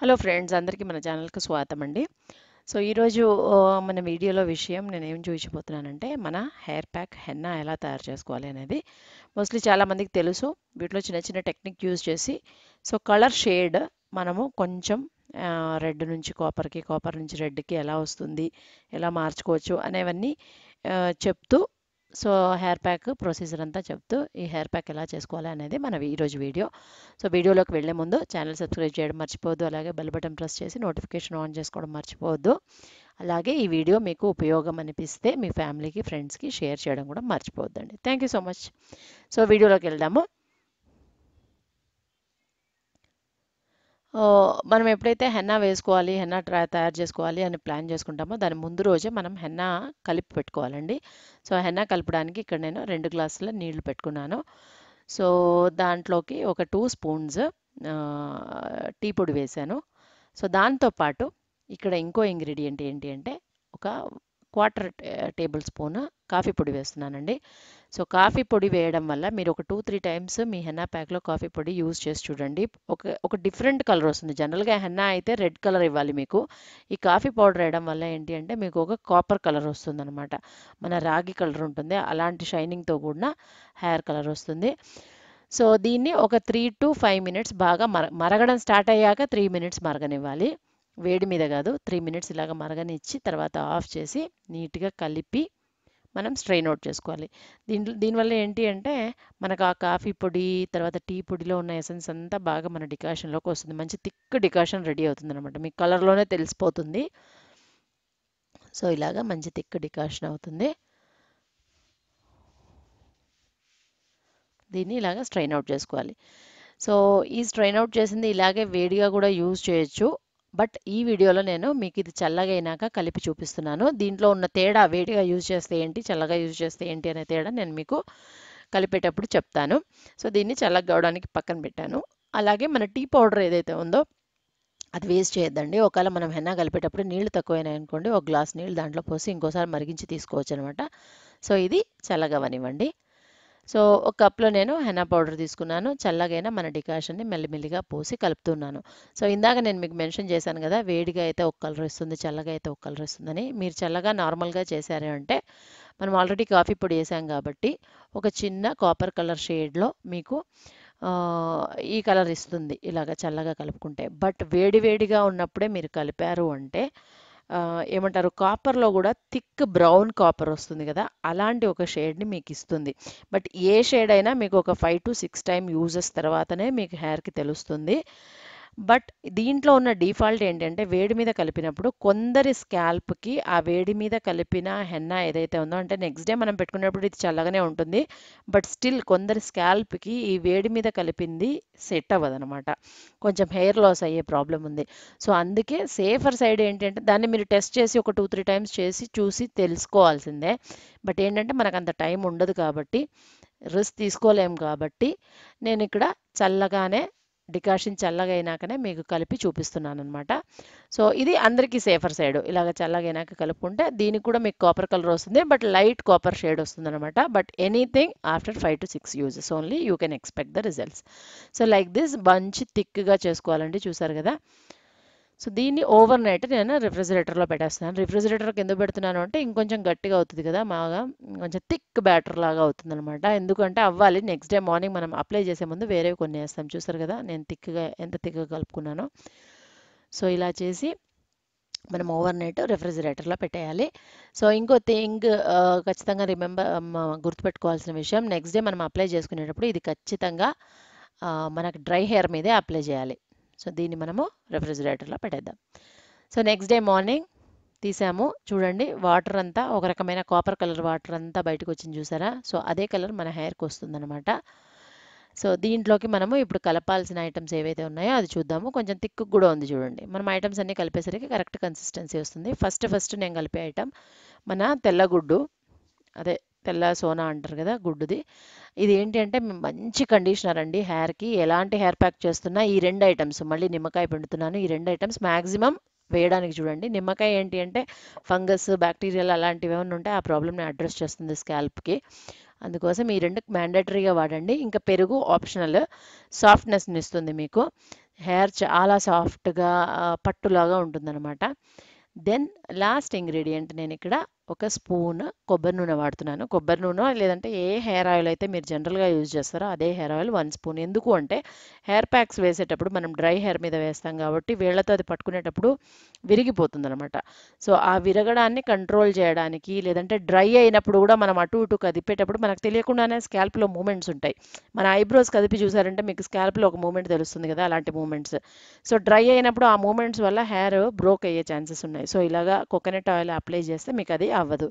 hello friends అందరికీ మన ఛానల్కి స్వాగతం అండి సో ఈరోజు మన వీడియోలో విషయం నేను ఏం చూపించబోతున్నానంటే మన హెయిర్ ప్యాక్ హెన్నా ఎలా తయారు చేసుకోవాలి అనేది మోస్ట్లీ చాలామందికి తెలుసు వీటిలో చిన్న చిన్న టెక్నిక్ యూజ్ చేసి సో కలర్ షేడ్ మనము కొంచెం రెడ్ నుంచి కాపర్కి కాపర్ నుంచి రెడ్కి ఎలా వస్తుంది ఎలా మార్చుకోవచ్చు అనేవన్నీ చెప్తూ సో హెయిర్ ప్యాక్ ప్రొసీజర్ అంతా చెప్తూ ఈ హెయిర్ ప్యాక్ ఎలా చేసుకోవాలి అనేది మన ఈరోజు వీడియో సో వీడియోలోకి వెళ్లే ముందు ఛానల్ సబ్స్క్రైబ్ చేయడం మర్చిపోవద్దు అలాగే బెల్ బటన్ ప్రెస్ చేసి నోటిఫికేషన్ ఆన్ చేసుకోవడం మర్చిపోవద్దు అలాగే ఈ వీడియో మీకు ఉపయోగం అనిపిస్తే మీ ఫ్యామిలీకి ఫ్రెండ్స్కి షేర్ చేయడం కూడా మర్చిపోవద్దండి థ్యాంక్ సో మచ్ సో వీడియోలోకి వెళ్దాము మనం ఎప్పుడైతే హెన్నా వేసుకోవాలి హెన్నా ట్రా తయారు చేసుకోవాలి అని ప్లాన్ చేసుకుంటామో దాని ముందు రోజే మనం హెన్నా కలిపి పెట్టుకోవాలండి సో హెన్నా కలపడానికి ఇక్కడ నేను రెండు గ్లాసుల నీళ్లు పెట్టుకున్నాను సో దాంట్లోకి ఒక టూ స్పూన్స్ టీ పొడి వేశాను సో దాంతో పాటు ఇక్కడ ఇంకో ఇంగ్రీడియంట్ ఏంటి అంటే ఒక క్వార్టర్ టేబుల్ స్పూన్ కాఫీ పొడి వేస్తున్నానండి సో కాఫీ పొడి వేయడం వల్ల మీరు ఒక టూ త్రీ టైమ్స్ మీ హెన్నా ప్యాక్లో కాఫీ పొడి యూజ్ చేసి చూడండి ఒక ఒక డిఫరెంట్ కలర్ వస్తుంది జనరల్గా హెన్నా అయితే రెడ్ కలర్ ఇవ్వాలి మీకు ఈ కాఫీ పౌడర్ వేయడం వల్ల ఏంటి అంటే మీకు ఒక కాపర్ కలర్ వస్తుంది అనమాట మన రాగి కలర్ ఉంటుంది అలాంటి షైనింగ్తో కూడిన హెయిర్ కలర్ వస్తుంది సో దీన్ని ఒక త్రీ టు ఫైవ్ మినిట్స్ బాగా మర మరగడం స్టార్ట్ అయ్యాక త్రీ మినిట్స్ మరగనివ్వాలి వేడి మీద కాదు త్రీ మినిట్స్ ఇలాగ మరగనిచ్చి తర్వాత ఆఫ్ చేసి నీట్గా కలిపి మనం స్ట్రెయిన్ అవుట్ చేసుకోవాలి దీంట్లో దీనివల్ల ఏంటి అంటే మనకు ఆ కాఫీ పొడి తర్వాత టీ పొడిలో ఉన్న ఎసెన్స్ అంతా బాగా మన డికాషన్లోకి వస్తుంది మంచి థిక్ డికాషన్ రెడీ అవుతుంది అనమాట మీ కలర్లోనే తెలిసిపోతుంది సో ఇలాగా మంచి థిక్ డికాషన్ అవుతుంది దీన్ని ఇలాగా స్ట్రెయిన్ అవుట్ చేసుకోవాలి సో ఈ స్ట్రెయిన్ అవుట్ చేసింది ఇలాగే వేడిగా కూడా యూజ్ చేయొచ్చు బట్ ఈ వీడియోలో నేను మీకు ఇది చల్లగైనాక కలిపి చూపిస్తున్నాను దీంట్లో ఉన్న తేడా వేడిగా యూజ్ చేస్తే ఏంటి చల్లగా యూజ్ చేస్తే ఏంటి అనే తేడా నేను మీకు కలిపేటప్పుడు చెప్తాను సో దీన్ని చల్లగా అవడానికి పక్కన పెట్టాను అలాగే మన టీ పౌడర్ ఏదైతే ఉందో అది వేస్ట్ చేయొద్దండి ఒకవేళ మనం హెన్నా కలిపేటప్పుడు నీళ్లు తక్కువైనాయి అనుకోండి ఒక గ్లాస్ నీళ్ళు దాంట్లో పోసి ఇంకోసారి మరిగించి తీసుకోవచ్చు అనమాట సో ఇది చల్లగవనివ్వండి సో ఒక కప్లో నేను హెనా పౌడర్ తీసుకున్నాను చల్లగైనా మన డికాషన్ని మెల్లిమెల్లిగా పోసి కలుపుతున్నాను సో ఇందాక నేను మీకు మెన్షన్ చేశాను కదా వేడిగా అయితే ఒక కలర్ వస్తుంది చల్లగా అయితే ఒక కలర్ వస్తుందని మీరు చల్లగా నార్మల్గా చేశారు అంటే మనం ఆల్రెడీ కాఫీ పొడి వేసాం కాబట్టి ఒక చిన్న కాపర్ కలర్ షేడ్లో మీకు ఈ కలర్ ఇస్తుంది ఇలాగ చల్లగా కలుపుకుంటే బట్ వేడి వేడిగా ఉన్నప్పుడే మీరు కలిపారు అంటే ఏమంటారు కాపర్లో కూడా థిక్ బ్రౌన్ కాపర్ వస్తుంది కదా అలాంటి ఒక షేడ్ని మీకు ఇస్తుంది బట్ ఏ షేడ్ అయినా మీకు ఒక five to six time uses తర్వాతనే మీకు హెయిర్కి తెలుస్తుంది బట్ దీంట్లో ఉన్న డిఫాల్ట్ ఏంటంటే వేడి మీద కలిపినప్పుడు కొందరి స్కాల్ప్కి ఆ వేడి మీద కలిపిన హెన్నా ఏదైతే ఉందో అంటే నెక్స్ట్ డే మనం పెట్టుకున్నప్పుడు ఇది చల్లగానే ఉంటుంది బట్ స్టిల్ కొందరి స్కాల్ప్కి ఈ వేడి మీద కలిపింది సెట్ అవ్వదనమాట కొంచెం హెయిర్ లాస్ అయ్యే ప్రాబ్లం ఉంది సో అందుకే సేఫర్ సైడ్ ఏంటంటే దాన్ని మీరు టెస్ట్ చేసి ఒక టూ త్రీ టైమ్స్ చేసి చూసి తెలుసుకోవాల్సిందే బట్ ఏంటంటే మనకు అంత టైం ఉండదు కాబట్టి రిస్క్ తీసుకోలేము కాబట్టి నేను ఇక్కడ చల్లగానే డికాషన్ చల్లగైనాకనే మీకు కలిపి చూపిస్తున్నాను అనమాట సో ఇది అందరికీ సేఫర్ సైడ్ ఇలాగ చల్లగైనాక కలుపుకుంటే దీనికి కూడా మీకు కాపర్ కలర్ వస్తుంది బట్ లైట్ కాపర్ షేడ్ వస్తుంది అనమాట but anything after five to six uses only you can expect the results so like this bunch థిక్గా చేసుకోవాలండి చూసారు కదా సో దీన్ని ఓవర్ నైట్ నేను రిఫ్రిజిరేటర్లో పెట్టేస్తున్నాను రిఫ్రిజిరేటర్కి ఎందుకు పెడుతున్నాను అంటే ఇంకొంచెం గట్టిగా అవుతుంది కదా బాగా కొంచెం థిక్ బ్యాటర్ లాగా అవుతుంది అనమాట ఎందుకంటే అవ్వాలి నెక్స్ట్ డే మార్నింగ్ మనం అప్లై చేసే ముందు వేరేవి కొన్ని వేస్తాం చూసారు కదా నేను థిక్గా ఎంత థిక్గా కలుపుకున్నానో సో ఇలా చేసి మనం ఓవర్ నైట్ రిఫ్రిజిరేటర్లో పెట్టేయాలి సో ఇంకో థింగ్ ఖచ్చితంగా రిమెంబర్ గుర్తుపెట్టుకోవాల్సిన విషయం నెక్స్ట్ డే మనం అప్లై చేసుకునేటప్పుడు ఇది ఖచ్చితంగా మనకు డ్రై హెయిర్ మీదే అప్లై చేయాలి సో దీన్ని మనము రెఫ్రిజిరేటర్లో పెట్టేద్దాం సో నెక్స్ట్ డే మార్నింగ్ తీసాము చూడండి వాటర్ అంతా ఒక రకమైన కాపర్ కలర్ వాటర్ అంతా బయటకు వచ్చింది చూసారా సో అదే కలర్ మన హెయిర్కి వస్తుందన్నమాట సో దీంట్లోకి మనము ఇప్పుడు కలపాల్సిన ఐటమ్స్ ఏవైతే ఉన్నాయో అది చూద్దాము కొంచెం థిక్ కూడా ఉంది చూడండి మనం ఐటమ్స్ అన్నీ కలిపేసరికి కరెక్ట్ కన్సిస్టెన్సీ వస్తుంది ఫస్ట్ ఫస్ట్ నేను కలిపే ఐటమ్ మన తెల్లగుడ్డు అదే తెల్ల సోనా అంటారు కదా గుడ్డుది ఇది ఏంటి అంటే మంచి కండిషనర్ అండి హెయిర్కి ఎలాంటి హెయిర్ ప్యాక్ చేస్తున్నా ఈ రెండు ఐటమ్స్ మళ్ళీ నిమ్మకాయ పిండుతున్నాను ఈ రెండు ఐటమ్స్ మ్యాక్సిమం వేయడానికి చూడండి నిమ్మకాయ ఏంటి అంటే ఫంగస్ బ్యాక్టీరియల్ అలాంటివి ఏమైనా ఉంటే ఆ ప్రాబ్లమ్ని అడ్రస్ చేస్తుంది స్కాల్ప్కి అందుకోసం ఈ రెండు మ్యాండేటరీగా వాడండి ఇంకా పెరుగు ఆప్షనల్ సాఫ్ట్నెస్ని ఇస్తుంది మీకు హెయిర్ చాలా సాఫ్ట్గా పట్టులాగా ఉంటుందన్నమాట దెన్ లాస్ట్ ఇంగ్రీడియంట్ నేను ఇక్కడ ఒక స్పూన్ కొబ్బరి నూనె వాడుతున్నాను కొబ్బరి నూనె లేదంటే ఏ హెయిర్ ఆయిల్ అయితే మీరు జనరల్గా యూజ్ చేస్తారో అదే హెయిర్ ఆయిల్ వన్ స్పూన్ ఎందుకు అంటే హెయిర్ ప్యాక్స్ వేసేటప్పుడు మనం డ్రై హెయిర్ మీద వేస్తాం కాబట్టి వేళ్లతో అది పట్టుకునేటప్పుడు విరిగిపోతుంది అనమాట సో ఆ విరగడాన్ని కంట్రోల్ చేయడానికి లేదంటే డ్రై అయినప్పుడు కూడా మనం అటు ఇటు కదిపేటప్పుడు మనకు తెలియకుండానే స్కాల్ప్లో మూమెంట్స్ ఉంటాయి మన ఐబ్రోస్ కదిపి చూసారంటే మీకు స్కాల్ప్లో ఒక మూమెంట్ తెలుస్తుంది కదా అలాంటి మూమెంట్స్ సో డ్రై అయినప్పుడు ఆ మూమెంట్స్ వల్ల హెయిర్ బ్రోక్ అయ్యే ఛాన్సెస్ ఉన్నాయి సో ఇలాగా కోకోనట్ ఆయిల్ అప్లై చేస్తే మీకు అది అవ్వదు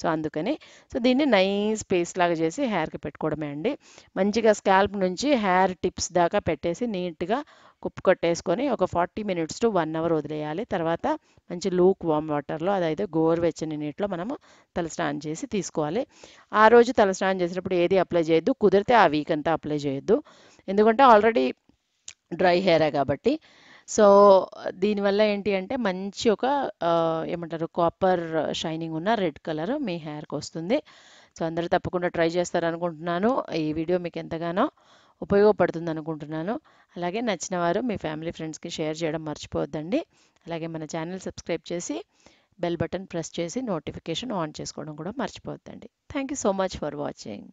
సో అందుకని సో దీన్ని నైస్ పేస్ లాగా చేసి హెయిర్కి పెట్టుకోవడమే అండి మంచిగా స్కాల్ప్ నుంచి హెయిర్ టిప్స్ దాకా పెట్టేసి నీట్గా కుప్పు కొట్టేసుకొని ఒక forty minutes to one hour వదిలేయాలి తర్వాత మంచి లూక్ వామ్ వాటర్లో అదైతే గోరువెచ్చని నీటిలో మనము తలస్నానం చేసి తీసుకోవాలి ఆ రోజు తలస్నానం చేసినప్పుడు ఏది అప్లై చేయొద్దు కుదిరితే ఆ వీక్ అంతా అప్లై చేయొద్దు ఎందుకంటే ఆల్రెడీ డ్రై హెయిరే కాబట్టి సో దీనివల్ల ఏంటి అంటే మంచి ఒక ఏమంటారు కాపర్ షైనింగ్ ఉన్న రెడ్ కలర్ మీ హెయిర్కి వస్తుంది సో అందరూ తప్పకుండా ట్రై చేస్తారనుకుంటున్నాను ఈ వీడియో మీకు ఎంతగానో ఉపయోగపడుతుంది అనుకుంటున్నాను అలాగే నచ్చిన వారు మీ ఫ్యామిలీ ఫ్రెండ్స్కి షేర్ చేయడం మర్చిపోవద్దండి అలాగే మన ఛానల్ సబ్స్క్రైబ్ చేసి బెల్ బటన్ ప్రెస్ చేసి నోటిఫికేషన్ ఆన్ చేసుకోవడం కూడా మర్చిపోవద్దండి thank so much for watching